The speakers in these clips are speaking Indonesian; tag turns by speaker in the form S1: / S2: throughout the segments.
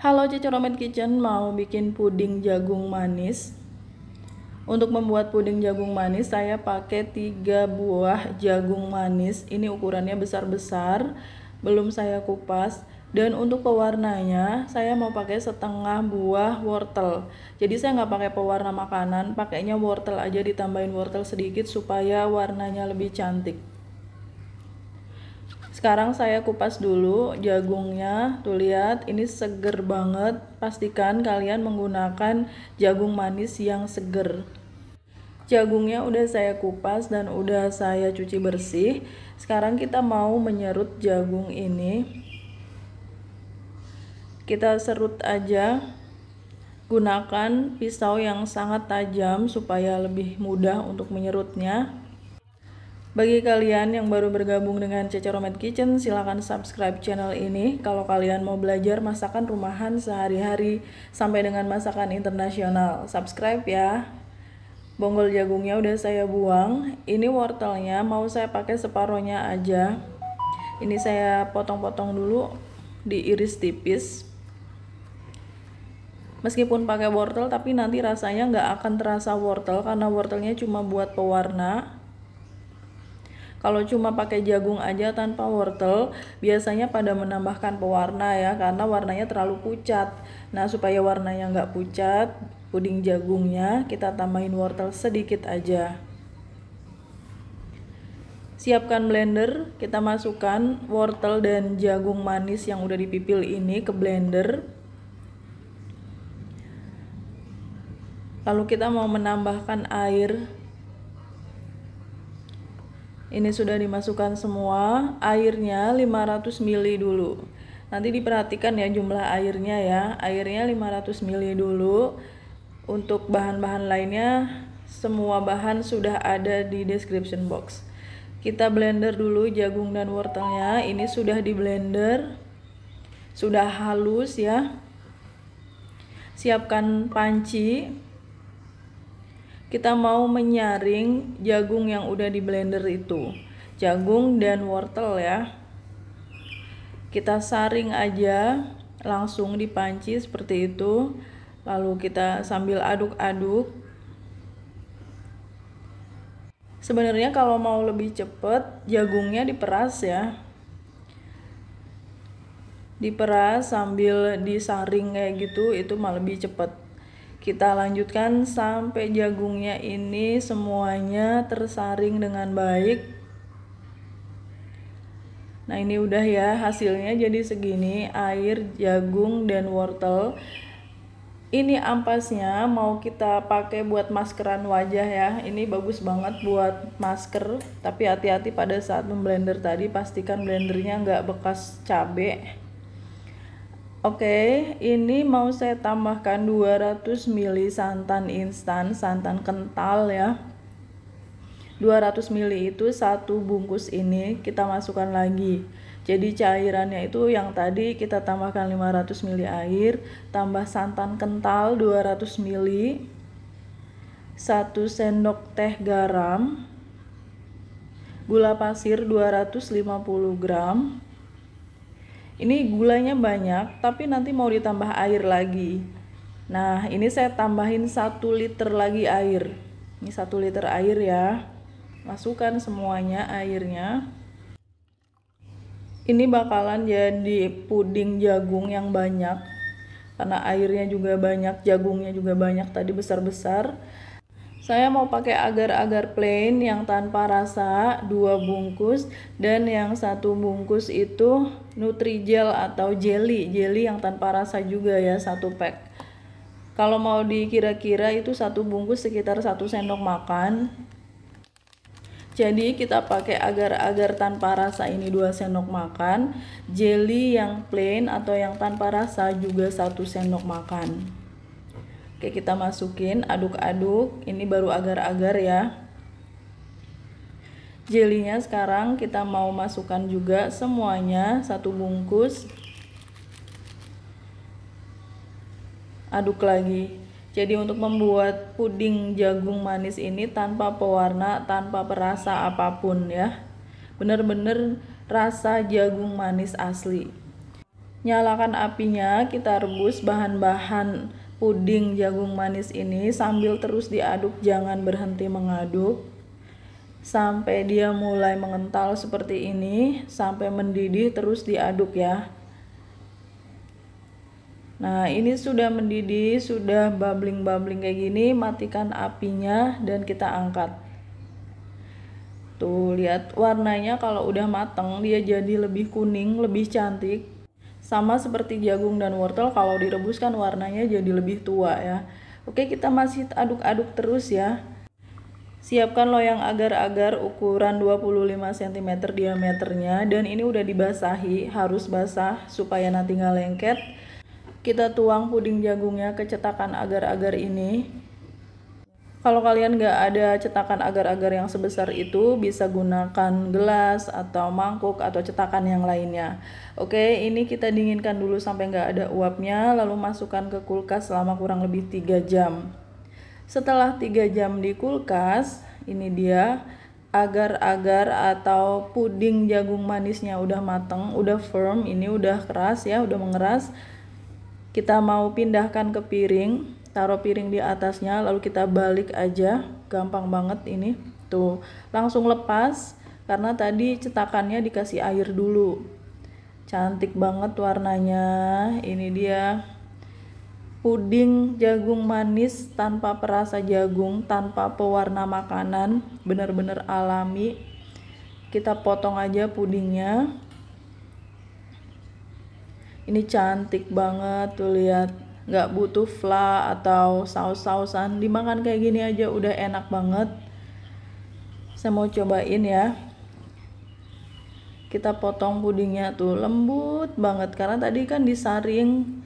S1: Halo Cicoromet Kitchen, mau bikin puding jagung manis. Untuk membuat puding jagung manis, saya pakai 3 buah jagung manis. Ini ukurannya besar-besar, belum saya kupas. Dan untuk pewarnanya, saya mau pakai setengah buah wortel. Jadi saya nggak pakai pewarna makanan, pakainya wortel aja ditambahin wortel sedikit supaya warnanya lebih cantik. Sekarang saya kupas dulu jagungnya. Tuh lihat, ini seger banget. Pastikan kalian menggunakan jagung manis yang seger. Jagungnya udah saya kupas dan udah saya cuci bersih. Sekarang kita mau menyerut jagung ini. Kita serut aja. Gunakan pisau yang sangat tajam supaya lebih mudah untuk menyerutnya. Bagi kalian yang baru bergabung dengan Romet Kitchen, silahkan subscribe channel ini kalau kalian mau belajar masakan rumahan sehari-hari sampai dengan masakan internasional. Subscribe ya. Bonggol jagungnya udah saya buang. Ini wortelnya mau saya pakai separohnya aja. Ini saya potong-potong dulu, diiris tipis. Meskipun pakai wortel, tapi nanti rasanya nggak akan terasa wortel karena wortelnya cuma buat pewarna kalau cuma pakai jagung aja tanpa wortel, biasanya pada menambahkan pewarna ya, karena warnanya terlalu pucat. Nah, supaya warnanya nggak pucat, puding jagungnya kita tambahin wortel sedikit aja. Siapkan blender, kita masukkan wortel dan jagung manis yang udah dipipil ini ke blender. Lalu kita mau menambahkan air ini sudah dimasukkan semua, airnya 500 ml dulu. Nanti diperhatikan ya jumlah airnya ya. Airnya 500 ml dulu. Untuk bahan-bahan lainnya semua bahan sudah ada di description box. Kita blender dulu jagung dan wortelnya. Ini sudah di blender. Sudah halus ya. Siapkan panci kita mau menyaring jagung yang udah di blender itu jagung dan wortel ya kita saring aja langsung di panci seperti itu lalu kita sambil aduk-aduk sebenarnya kalau mau lebih cepet jagungnya diperas ya diperas sambil disaring kayak gitu itu malah lebih cepet kita lanjutkan sampai jagungnya ini semuanya tersaring dengan baik. Nah, ini udah ya hasilnya jadi segini, air, jagung dan wortel. Ini ampasnya mau kita pakai buat maskeran wajah ya. Ini bagus banget buat masker, tapi hati-hati pada saat memblender tadi pastikan blendernya nggak bekas cabai. Oke, ini mau saya tambahkan 200 ml santan instan, santan kental ya. 200 ml itu satu bungkus ini kita masukkan lagi. Jadi cairannya itu yang tadi kita tambahkan 500 ml air, tambah santan kental 200 ml, 1 sendok teh garam, gula pasir 250 gram, ini gulanya banyak, tapi nanti mau ditambah air lagi. Nah, ini saya tambahin 1 liter lagi air. Ini 1 liter air ya. Masukkan semuanya airnya. Ini bakalan jadi puding jagung yang banyak. Karena airnya juga banyak, jagungnya juga banyak tadi besar-besar. Saya mau pakai agar-agar plain yang tanpa rasa, dua bungkus dan yang satu bungkus itu Nutrijel atau jelly, jelly yang tanpa rasa juga ya, satu pack. Kalau mau dikira-kira itu satu bungkus sekitar satu sendok makan. Jadi kita pakai agar-agar tanpa rasa ini 2 sendok makan, jelly yang plain atau yang tanpa rasa juga 1 sendok makan. Oke, kita masukin, aduk-aduk. Ini baru agar-agar ya. Jelinya sekarang kita mau masukkan juga semuanya satu bungkus. Aduk lagi. Jadi untuk membuat puding jagung manis ini tanpa pewarna, tanpa perasa apapun ya. Bener-bener rasa jagung manis asli. Nyalakan apinya, kita rebus bahan-bahan puding jagung manis ini sambil terus diaduk jangan berhenti mengaduk sampai dia mulai mengental seperti ini sampai mendidih terus diaduk ya Nah ini sudah mendidih sudah bubbling-bubbling kayak gini matikan apinya dan kita angkat Tuh lihat warnanya kalau udah mateng dia jadi lebih kuning lebih cantik sama seperti jagung dan wortel kalau direbuskan warnanya jadi lebih tua ya. Oke, kita masih aduk-aduk terus ya. Siapkan loyang agar-agar ukuran 25 cm diameternya dan ini udah dibasahi, harus basah supaya nanti nggak lengket. Kita tuang puding jagungnya ke cetakan agar-agar ini. Kalau kalian nggak ada cetakan agar-agar yang sebesar itu, bisa gunakan gelas atau mangkuk atau cetakan yang lainnya. Oke, ini kita dinginkan dulu sampai nggak ada uapnya, lalu masukkan ke kulkas selama kurang lebih 3 jam. Setelah 3 jam di kulkas, ini dia agar-agar atau puding jagung manisnya udah mateng, udah firm, ini udah keras ya, udah mengeras. Kita mau pindahkan ke piring taruh piring di atasnya lalu kita balik aja gampang banget ini tuh langsung lepas karena tadi cetakannya dikasih air dulu cantik banget warnanya ini dia puding jagung manis tanpa perasa jagung tanpa pewarna makanan benar-benar alami kita potong aja pudingnya ini cantik banget tuh lihat nggak butuh fla atau saus-sausan dimakan kayak gini aja udah enak banget saya mau cobain ya kita potong pudingnya tuh lembut banget karena tadi kan disaring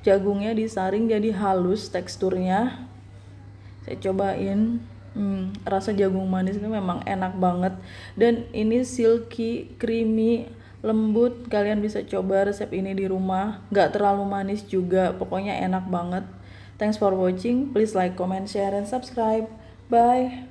S1: jagungnya disaring jadi halus teksturnya saya cobain hmm, rasa jagung manis ini memang enak banget dan ini silky creamy lembut kalian bisa coba resep ini di rumah nggak terlalu manis juga pokoknya enak banget thanks for watching please like comment share and subscribe bye